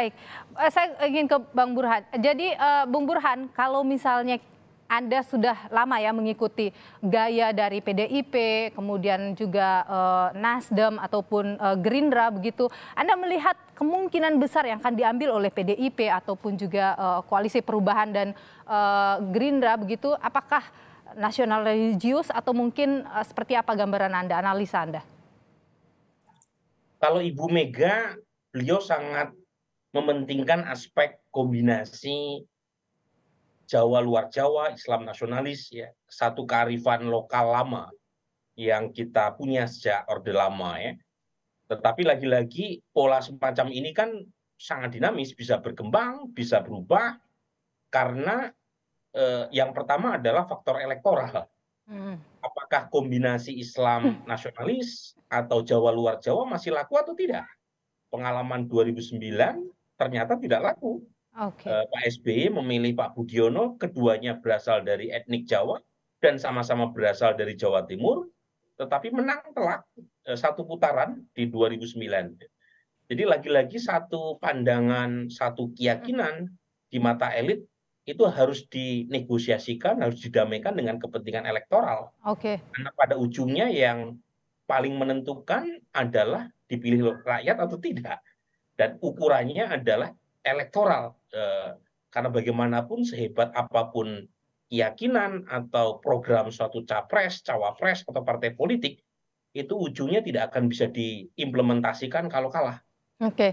Baik, eh, saya ingin ke Bang Burhan. Jadi uh, Bung Burhan, kalau misalnya anda sudah lama ya mengikuti gaya dari PDIP, kemudian juga uh, Nasdem ataupun uh, Gerindra begitu. Anda melihat kemungkinan besar yang akan diambil oleh PDIP ataupun juga uh, koalisi perubahan dan uh, Gerindra begitu, apakah nasional religius atau mungkin uh, seperti apa gambaran Anda, analisa Anda? Kalau Ibu Mega, beliau sangat mementingkan aspek kombinasi Jawa luar Jawa, Islam nasionalis, ya satu kearifan lokal lama yang kita punya sejak Orde Lama ya. Tetapi lagi-lagi pola semacam ini kan sangat dinamis, bisa berkembang, bisa berubah karena eh, yang pertama adalah faktor elektoral. Hmm. Apakah kombinasi Islam hmm. nasionalis atau Jawa luar Jawa masih laku atau tidak? Pengalaman 2009 ternyata tidak laku. Okay. Eh, Pak SBY memilih Pak Budiono, keduanya berasal dari etnik Jawa dan sama-sama berasal dari Jawa Timur, tetapi menang telak eh, satu putaran di 2009. Jadi lagi-lagi satu pandangan, satu keyakinan di mata elit itu harus dinegosiasikan, harus didamaikan dengan kepentingan elektoral. Oke. Okay. Karena pada ujungnya yang paling menentukan adalah dipilih rakyat atau tidak dan ukurannya adalah elektoral eh, karena bagaimanapun sehebat apapun keyakinan atau program suatu capres, cawapres atau partai politik itu ujungnya tidak akan bisa diimplementasikan kalau kalah. Oke. Okay.